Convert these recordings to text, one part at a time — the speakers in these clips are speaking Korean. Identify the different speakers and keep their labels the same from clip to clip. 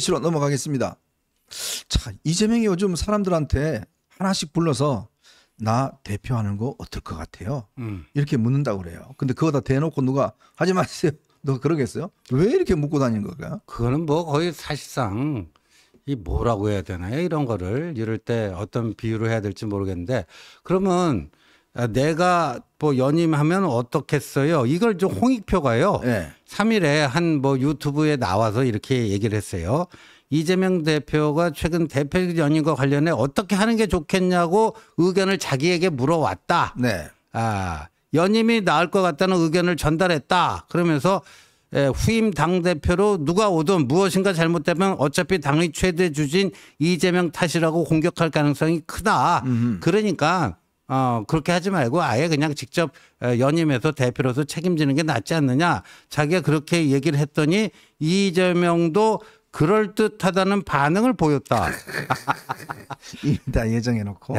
Speaker 1: 시로 넘어가겠습니다. 자, 이재명이 요즘 사람들한테 하나씩 불러서 나 대표하는 거 어떨 것 같아요? 음. 이렇게 묻는다고 그래요. 근데 그거 다 대놓고 누가 하지 마세요. 너 그러겠어요? 왜 이렇게 묻고 다니는 걸까요?
Speaker 2: 그거는 뭐 거의 사실상 이 뭐라고 해야 되나요? 이런 거를 이럴 때 어떤 비유를 해야 될지 모르겠는데 그러면 아, 내가 뭐 연임하면 어떻겠어요? 이걸 좀 홍익표가요. 네. 3일에 한 뭐 유튜브에 나와서 이렇게 얘기를 했어요. 이재명 대표가 최근 대표 연임과 관련해 어떻게 하는 게 좋겠냐고 의견을 자기에게 물어왔다. 네. 아, 연임이 나을 것 같다는 의견을 전달했다. 그러면서 예, 후임 당대표로 누가 오든 무엇인가 잘못되면 어차피 당의 최대 주진 이재명 탓이라고 공격할 가능성이 크다. 음흠. 그러니까 어, 그렇게 하지 말고 아예 그냥 직접 연임해서 대표로서 책임지는 게 낫지 않느냐. 자기가 그렇게 얘기를 했더니 이재명도 그럴듯하다는 반응을 보였다. 다 예정해놓고.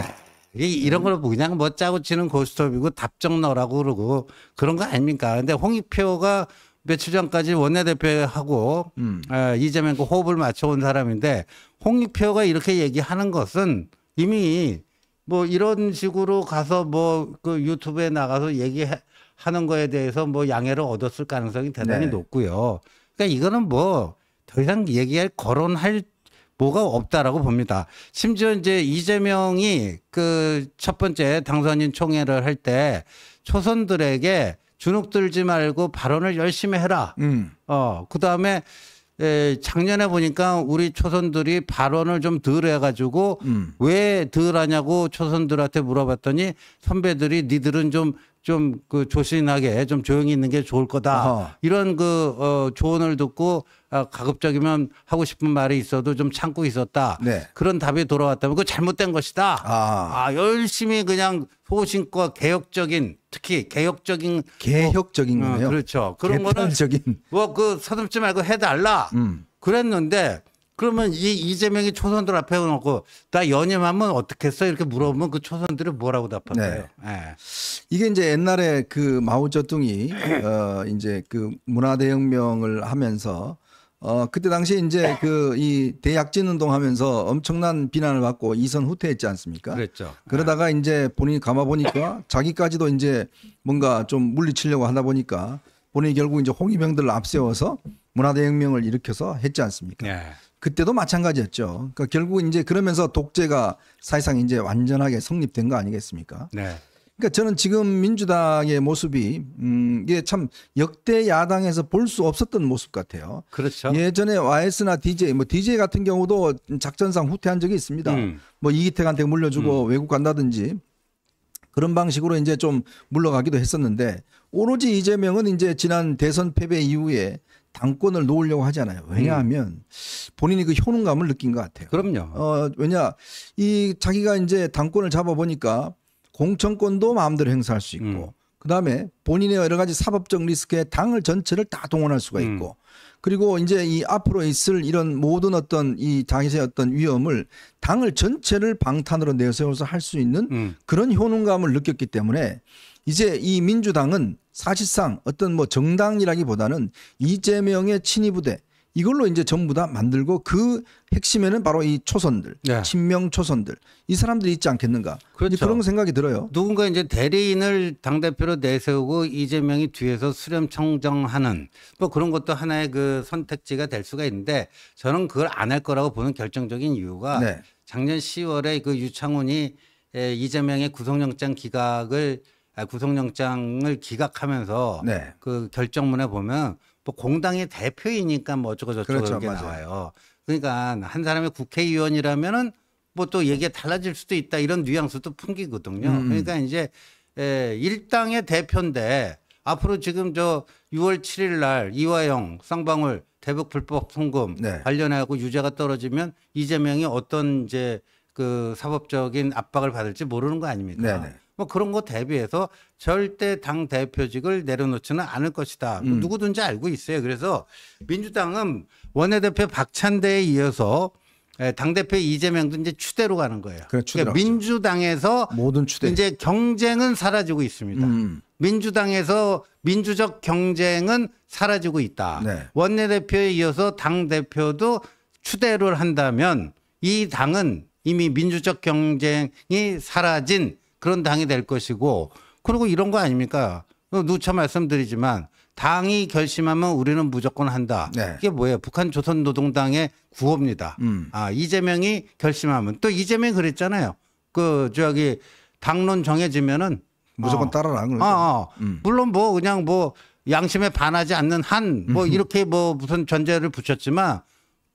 Speaker 2: 이런 걸 그냥 뭐 짜고 치는 고스톱이고 답정 너라고 그러고 그런 거 아닙니까? 근데 홍익표가 며칠 전까지 원내대표하고 음. 이재명과 호흡을 맞춰온 사람인데 홍익표가 이렇게 얘기하는 것은 이미 뭐 이런 식으로 가서 뭐 그 유튜브에 나가서 얘기하는 거에 대해서 뭐 양해를 얻었을 가능성이 대단히 네. 높고요. 그러니까 이거는 뭐 더 이상 얘기할 거론할 뭐가 없다라고 봅니다. 심지어 이제 이재명이 그 첫 번째 당선인 총회를 할 때 초선들에게 주눅 들지 말고 발언을 열심히 해라. 음. 어, 그 다음에 에, 예, 작년에 보니까 우리 초선들이 발언을 좀 덜 해가지고 음. 왜덜 하냐고 초선들한테 물어봤더니 선배들이 니들은 좀 좀그 조신하게 좀 조용히 있는 게 좋을 거다. 아 이런 그 어, 조언을 듣고 아, 가급적이면 하고 싶은 말이 있어도 좀 참고 있었다. 네. 그런 답이 돌아왔다면 그 잘못된 것이다. 아, 아 열심히 그냥 소신과 개혁적인 특히 개혁적인 뭐 개혁적인 거요 어, 그렇죠. 그런 개편적인. 거는 뭐 그 서슴지 말고 해달라. 음. 그랬는데 그러면 이 이재명이 초선들 앞에 놓고 나 연임하면 어떻겠어 이렇게 물어보면 그 초선들이 뭐라고 답한대요. 네. 네.
Speaker 1: 이게 이제 옛날에 그 마오쩌둥이 어 이제 그 문화대혁명을 하면서 어 그때 당시 이제 그 이 대약진 운동하면서 엄청난 비난을 받고 이선 후퇴했지 않습니까? 그랬죠. 그러다가 네. 이제 본인이 감아 보니까 자기까지도 이제 뭔가 좀 물리치려고 하다 보니까 본인이 결국 이제 홍위병들을 앞세워서 문화대혁명을 일으켜서 했지 않습니까? 네. 그때도 마찬가지였죠. 그러니까 결국은 이제 그러면서 독재가 사실상 이제 완전하게 성립된 거 아니겠습니까? 네. 그러니까 저는 지금 민주당의 모습이 음 이게 참 역대 야당에서 볼 수 없었던 모습 같아요. 그렇죠. 예전에 YS나 DJ 뭐 DJ 같은 경우도 작전상 후퇴한 적이 있습니다. 음. 뭐 이기택한테 물려주고 음. 외국 간다든지 그런 방식으로 이제 좀 물러가기도 했었는데 오로지 이재명은 이제 지난 대선 패배 이후에 당권을 놓으려고 하잖아요. 왜냐하면 음. 본인이 그 효능감을 느낀 것 같아요. 그럼요. 어, 왜냐 이 자기가 이제 당권을 잡아 보니까 공천권도 마음대로 행사할 수 있고 음. 그다음에 본인의 여러 가지 사법적 리스크에 당을 전체를 다 동원할 수가 음. 있고 음. 그리고 이제 이 앞으로 있을 이런 모든 어떤 이 당에서의 어떤 위험을 당을 전체를 방탄으로 내세워서 할 수 있는 음. 그런 효능감을 느꼈기 때문에 이제 이 민주당은 사실상 어떤 뭐 정당이라기보다는 이재명의 친위 부대 이걸로 이제 전부 다 만들고 그 핵심에는 바로 이 초선들, 네. 친명 초선들 이 사람들이 있지 않겠는가 그렇죠. 그런 생각이 들어요.
Speaker 2: 누군가 이제 대리인을 당 대표로 내세우고 이재명이 뒤에서 수렴 청정하는 뭐 그런 것도 하나의 그 선택지가 될 수가 있는데 저는 그걸 안 할 거라고 보는 결정적인 이유가 네. 작년 10월에 그 유창훈이 이재명의 구속영장 기각을 아, 구속영장을 기각하면서 네. 그 결정문에 보면 뭐 공당의 대표이니까 뭐 어쩌고 저쩌고 그렇죠, 이렇게 맞아요. 나와요. 그러니까 한사람의 국회의원이라면은 뭐 또 얘기가 달라질 수도 있다 이런 뉘앙스도 풍기거든요. 음, 음. 그러니까 이제 에, 일당의 대표인데 앞으로 지금 저 6월 7일 날 이화영 쌍방울 대북 불법 송금 네. 관련하고 유죄가 떨어지면 이재명이 어떤 이제 그 사법적인 압박을 받을지 모르는 거 아닙니까? 네네. 뭐 그런 거 대비해서 절대 당 대표직을 내려놓지는 않을 것이다. 뭐 음. 누구든지 알고 있어요. 그래서 민주당은 원내대표 박찬대에 이어서 예, 당대표 이재명도 이제 추대로 가는 거예요. 그래, 그러니까 민주당에서 모든 추대. 이제 경쟁은 사라지고 있습니다. 음. 민주당에서 민주적 경쟁은 사라지고 있다. 네. 원내대표에 이어서 당대표도 추대를 한다면 이 당은 이미 민주적 경쟁이 사라진 그런 당이 될 것이고 그리고 이런 거 아닙니까? 어, 누차 말씀드리지만 당이 결심하면 우리는 무조건 한다. 네. 이게 뭐예요? 북한 조선노동당의 구호입니다. 음. 아 이재명이 결심하면 또 이재명 그랬잖아요. 그 저기 당론 정해지면은 무조건 어. 따라라 그러죠. 어, 어. 음. 물론 뭐 그냥 뭐 양심에 반하지 않는 한뭐 음. 이렇게 뭐 무슨 전제를 붙였지만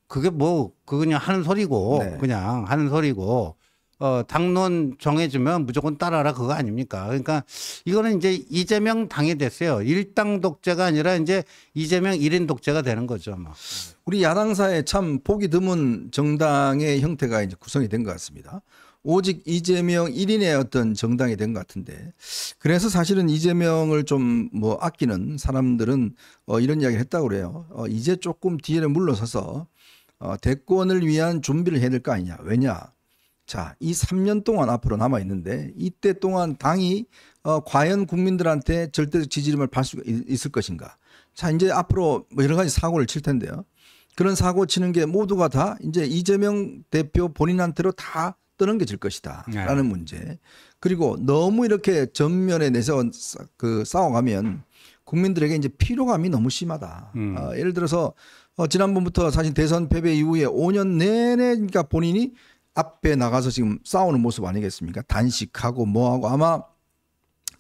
Speaker 2: 그게 뭐 그 그냥 그 하는 소리고 네. 그냥 하는 소리고 어, 당론 정해주면 무조건 따라라 그거 아닙니까? 그러니까 이거는 이제 이재명 당이 됐어요. 일당 독재가 아니라 이제 이재명 일인 독재가 되는 거죠. 뭐. 네.
Speaker 1: 우리 야당사에 참 보기 드문 정당의 형태가 이제 구성이 된 것 같습니다. 오직 이재명 일인의 어떤 정당이 된 것 같은데 그래서 사실은 이재명을 좀 뭐 아끼는 사람들은 어, 이런 이야기를 했다고 그래요. 어, 이제 조금 뒤에 물러서서 어, 대권을 위한 준비를 해야 될 거 아니냐. 왜냐. 자, 이 3년 동안 앞으로 남아 있는데 이때 동안 당이 어, 과연 국민들한테 절대적 지지림을 받을 수 있을 것인가? 자, 이제 앞으로 뭐 여러 가지 사고를 칠 텐데요. 그런 사고 치는 게 모두가 다 이제 이재명 대표 본인한테로 다 떠넘겨질 것이다라는 네. 문제. 그리고 너무 이렇게 전면에 내서 그 싸워가면 국민들에게 이제 피로감이 너무 심하다. 음. 어, 예를 들어서 어, 지난번부터 사실 대선 패배 이후에 5년 내내 그러니까 본인이 앞에 나가서 지금 싸우는 모습 아니겠습니까? 단식하고 뭐하고 아마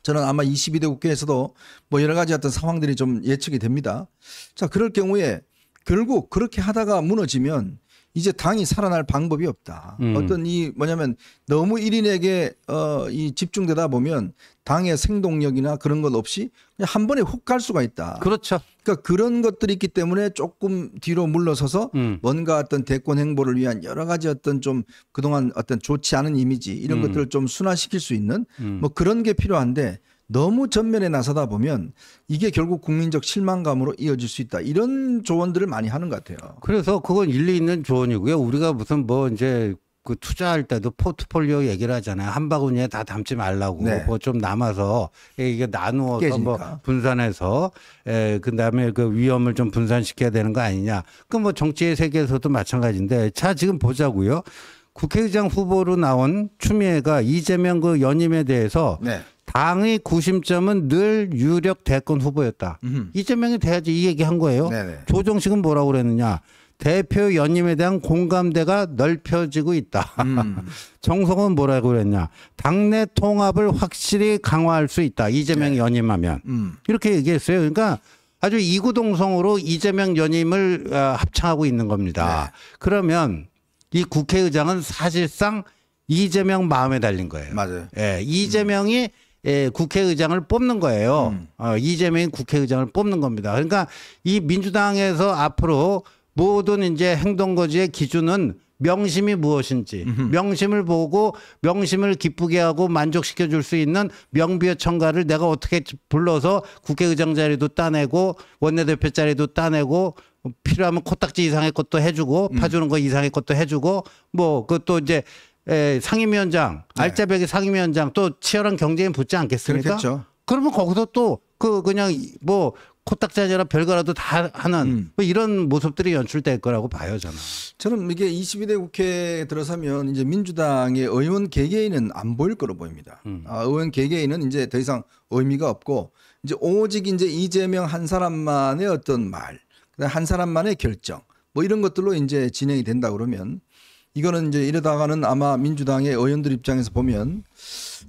Speaker 1: 저는 아마 22대 국회에서도 뭐 여러 가지 어떤 상황들이 좀 예측이 됩니다. 자, 그럴 경우에 결국 그렇게 하다가 무너지면 이제 당이 살아날 방법이 없다. 음. 어떤 이 뭐냐면 너무 1인에게 어, 이 집중되다 보면 당의 생동력이나 그런 것 없이 그냥 한 번에 훅 갈 수가 있다. 그렇죠. 그러니까 그런 것들이 있기 때문에 조금 뒤로 물러서서 음. 뭔가 어떤 대권 행보를 위한 여러 가지 어떤 좀 그동안 어떤 좋지 않은 이미지 이런 음. 것들을 좀 순화시킬 수 있는 음. 뭐 그런 게 필요한데 너무 전면에 나서다 보면 이게 결국 국민적 실망감으로 이어질 수 있다. 이런 조언들을 많이 하는 것 같아요.
Speaker 2: 그래서 그건 일리 있는 조언이고요. 우리가 무슨 뭐 이제 그 투자할 때도 포트폴리오 얘기를 하잖아요. 한 바구니에 다 담지 말라고 네. 뭐좀 남아서 예, 이게 나누어서 뭐 깨지니까. 뭐 분산해서 에 예, 그다음에 그 위험을 좀 분산시켜야 되는 거 아니냐. 그 뭐 정치의 세계에서도 마찬가지인데 자 지금 보자고요. 국회의장 후보로 나온 추미애가 이재명 그 연임에 대해서 네. 당의 구심점은 늘 유력 대권 후보였다. 음흠. 이재명이 돼야지 이 얘기 한 거예요. 네네. 네. 조정식은 뭐라고 그랬느냐. 대표 연임에 대한 공감대가 넓혀지고 있다. 음. 정성은 뭐라고 그랬냐. 당내 통합을 확실히 강화할 수 있다. 이재명 네. 연임하면. 음. 이렇게 얘기했어요. 그러니까 아주 이구동성으로 이재명 연임을 어, 합창하고 있는 겁니다. 네. 그러면 이 국회의장은 사실상 이재명 마음에 달린 거예요. 맞아요. 예, 이재명이 음. 예, 국회의장을 뽑는 거예요. 음. 어, 이재명이 국회의장을 뽑는 겁니다. 그러니까 이 민주당에서 앞으로 모든 이제 행동거지의 기준은 명심이 무엇인지 음흠. 명심을 보고 명심을 기쁘게 하고 만족시켜 줄 수 있는 명비의 청가를 내가 어떻게 불러서 국회의장 자리도 따내고 원내대표 자리도 따내고 필요하면 코딱지 이상의 것도 해주고 음. 파주는 거 이상의 것도 해주고 뭐 그것도 이제 에, 상임위원장 네. 알짜배기 상임위원장 또 치열한 경쟁에 붙지 않겠습니까? 그렇겠죠. 그러면 거기서 또 그 그냥 뭐 코딱지 아니라 별거라도 다 하는 음. 뭐 이런 모습들이 연출될 거라고 봐요 저는. 저는
Speaker 1: 이게 22대 국회에 들어서면 이제 민주당의 의원 개개인은 안 보일 거로 보입니다. 음. 아, 의원 개개인은 이제 더 이상 의미가 없고 이제 오직 이제 이재명 한 사람만의 어떤 말한 사람만의 결정 뭐 이런 것들로 이제 진행이 된다 그러면 이거는 이제 이러다가는 아마 민주당의 의원들 입장에서 보면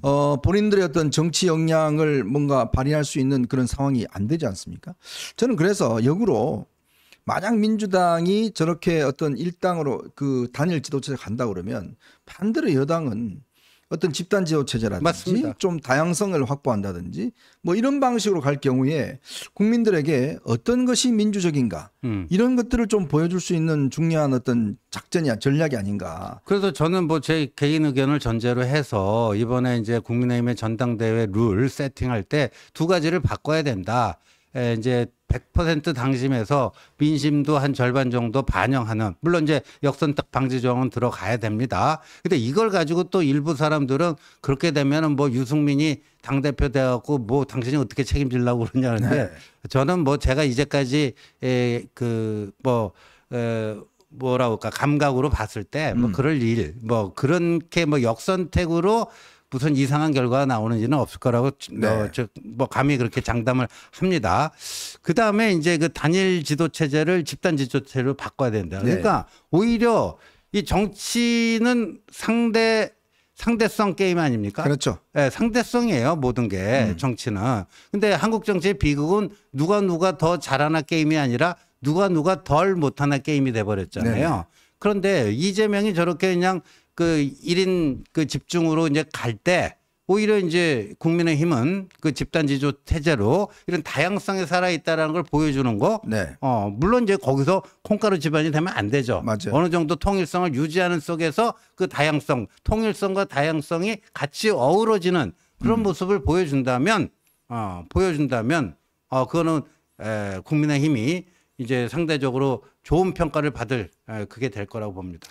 Speaker 1: 어 본인들의 어떤 정치 역량을 뭔가 발휘할 수 있는 그런 상황이 안 되지 않습니까? 저는 그래서 역으로 만약 민주당이 저렇게 어떤 일당으로 그 단일 지도체에 간다 그러면 반대로 여당은 어떤 집단 지도 체제라든지 맞습니다. 좀 다양성을 확보한다든지 뭐 이런 방식으로 갈 경우에 국민들에게 어떤 것이 민주적인가 음. 이런 것들을 좀 보여줄 수 있는 중요한 어떤 작전이야 전략이 아닌가.
Speaker 2: 그래서 저는 뭐 제 개인 의견을 전제로 해서 이번에 이제 국민의힘의 전당대회 룰 세팅할 때 두 가지를 바꿔야 된다. 예, 이제 100% 당심에서 민심도 한 절반 정도 반영하는 물론 이제 역선택 방지 조항은 들어가야 됩니다. 근데 이걸 가지고 또 일부 사람들은 그렇게 되면은 뭐 유승민이 당 대표 돼 갖고 뭐 당신이 어떻게 책임질라고 그러냐는데 네. 저는 뭐 제가 이제까지 에그뭐 예, 어, 뭐라 그럴까 감각으로 봤을 때뭐 음. 그럴 일 뭐 그렇게 뭐 역선택으로 무슨 이상한 결과가 나오는지는 없을 거라고 어, 네. 어, 뭐 감히 그렇게 장담을 합니다. 그 다음에 이제 그 단일 지도 체제를 집단 지도 체제로 바꿔야 된다. 네. 그러니까 네. 오히려 이 정치는 상대 상대성 게임 아닙니까? 그렇죠. 예, 네, 상대성이에요 모든 게 음. 정치는. 근데 한국 정치의 비극은 누가 누가 더 잘하나 게임이 아니라 누가 누가 덜 못하나 게임이 돼 버렸잖아요. 네. 그런데 이재명이 저렇게 그냥 그 1인 그 집중으로 이제 갈 때 오히려 이제 국민의힘은 그 집단 지조 태제로 이런 다양성에 살아있다라는 걸 보여주는 거. 네. 어, 물론 이제 거기서 콩가루 집안이 되면 안 되죠. 맞아요. 어느 정도 통일성을 유지하는 속에서 그 다양성, 통일성과 다양성이 같이 어우러지는 그런 음. 모습을 보여준다면, 어, 보여준다면, 어, 그거는 에, 국민의힘이 이제 상대적으로 좋은 평가를 받을 아, 그게 될 거라고 봅니다.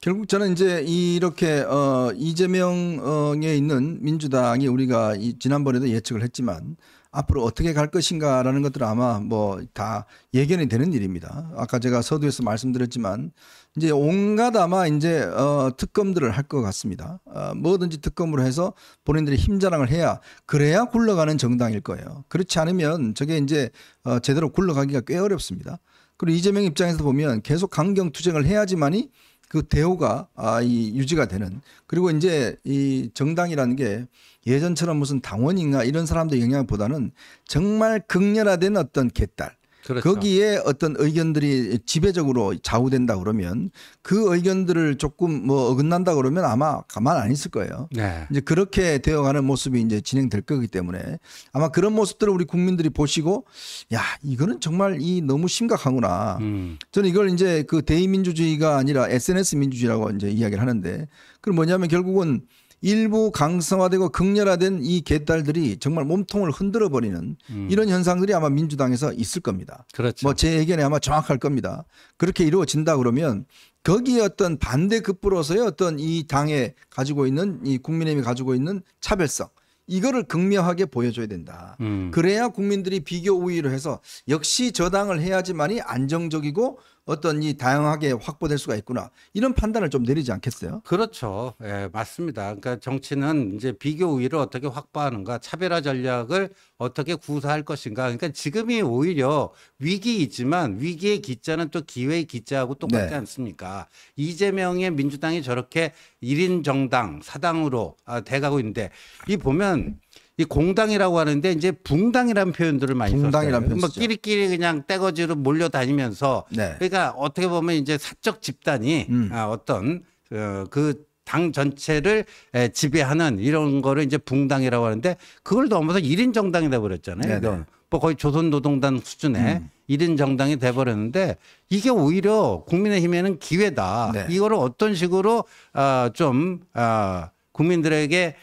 Speaker 1: 결국 저는 이제 이렇게 어 이재명에 있는 민주당이 우리가 지난번에도 예측을 했지만 앞으로 어떻게 갈 것인가라는 것들 아마 뭐 다 예견이 되는 일입니다. 아까 제가 서두에서 말씀드렸지만 이제 온갖 아마 이제 어 특검들을 할 것 같습니다. 어 뭐든지 특검으로 해서 본인들이 힘자랑을 해야 그래야 굴러가는 정당일 거예요. 그렇지 않으면 저게 이제 어 제대로 굴러가기가 꽤 어렵습니다. 그리고 이재명 입장에서 보면 계속 강경 투쟁을 해야지만이 그 대우가 아, 이 유지가 되는 그리고 이제 이 정당이라는 게 예전처럼 무슨 당원인가 이런 사람들 영향보다는 정말 극렬화된 어떤 개딸 그렇죠. 거기에 어떤 의견들이 지배적으로 좌우된다 그러면 그 의견들을 조금 뭐 어긋난다 그러면 아마 가만 안 있을 거예요. 네. 이제 그렇게 되어가는 모습이 이제 진행될 거기 때문에 아마 그런 모습들을 우리 국민들이 보시고 야 이거는 정말 이 너무 심각하구나. 음. 저는 이걸 이제 그 대의민주주의가 아니라 SNS 민주주의라고 이제 이야기를 하는데 그 뭐냐면 결국은 일부 강성화되고 극렬화된 이 개딸들이 정말 몸통을 흔들어 버리는 음. 이런 현상들이 아마 민주당에서 있을 겁니다. 그렇죠. 뭐 제 의견에 아마 정확할 겁니다. 그렇게 이루어진다 그러면 거기에 어떤 반대급부로서의 어떤 이 당에 가지고 있는 이 국민의힘이 가지고 있는 차별성 이거를 극명하게 보여줘야 된다. 음. 그래야 국민들이 비교 우위로 해서 역시 저당을 해야지만이 안정적이고 어떤 이 다양하게 확보될 수가 있구나 이런 판단을 좀 내리지 않겠어요?
Speaker 2: 그렇죠, 예, 맞습니다. 그러니까 정치는 이제 비교 우위를 어떻게 확보하는가, 차별화 전략을 어떻게 구사할 것인가. 그러니까 지금이 오히려 위기이지만 위기의 기자는 또 기회의 기자하고 똑같지 네. 않습니까? 이재명의 민주당이 저렇게 일인 정당 사당으로 대가고 아, 있는데 이 보면. 이 공당이라고 하는데 이제 붕당이라는 표현들을 많이 붕당이라는 썼어요. 뭐 끼리끼리 그냥 떼거지로 몰려다니면서 네. 그러니까 어떻게 보면 이제 사적 집단이 음. 아, 어떤 어, 그당 전체를 지배하는 이런 거를 이제 붕당이라고 하는데 그걸 넘어서 1인 정당이 돼 버렸잖아요. 뭐 거의 조선노동당 수준의 음. 1인 정당이 돼버렸는데 이게 오히려 국민의힘에는 기회다. 네. 이거를 어떤 식으로 어, 좀 어, 국민들에게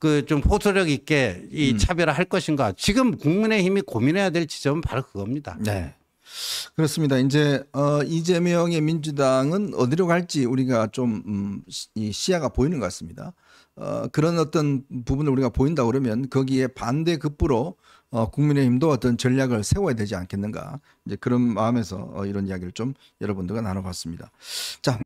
Speaker 2: 그좀 호소력 있게 이 음. 차별화할 것인가 지금 국민의힘이 고민해야 될 지점은 바로 그겁니다. 네.
Speaker 1: 그렇습니다. 이제 어, 이재명의 민주당은 어디로 갈지 우리가 좀이 음, 시야가 보이는 것 같습니다. 어, 그런 어떤 부분을 우리가 보인다 그러면 거기에 반대급부로 어, 국민의힘도 어떤 전략을 세워야 되지 않겠는가 이제 그런 마음에서 어, 이런 이야기를 좀 여러분들과 나눠봤습니다. 자.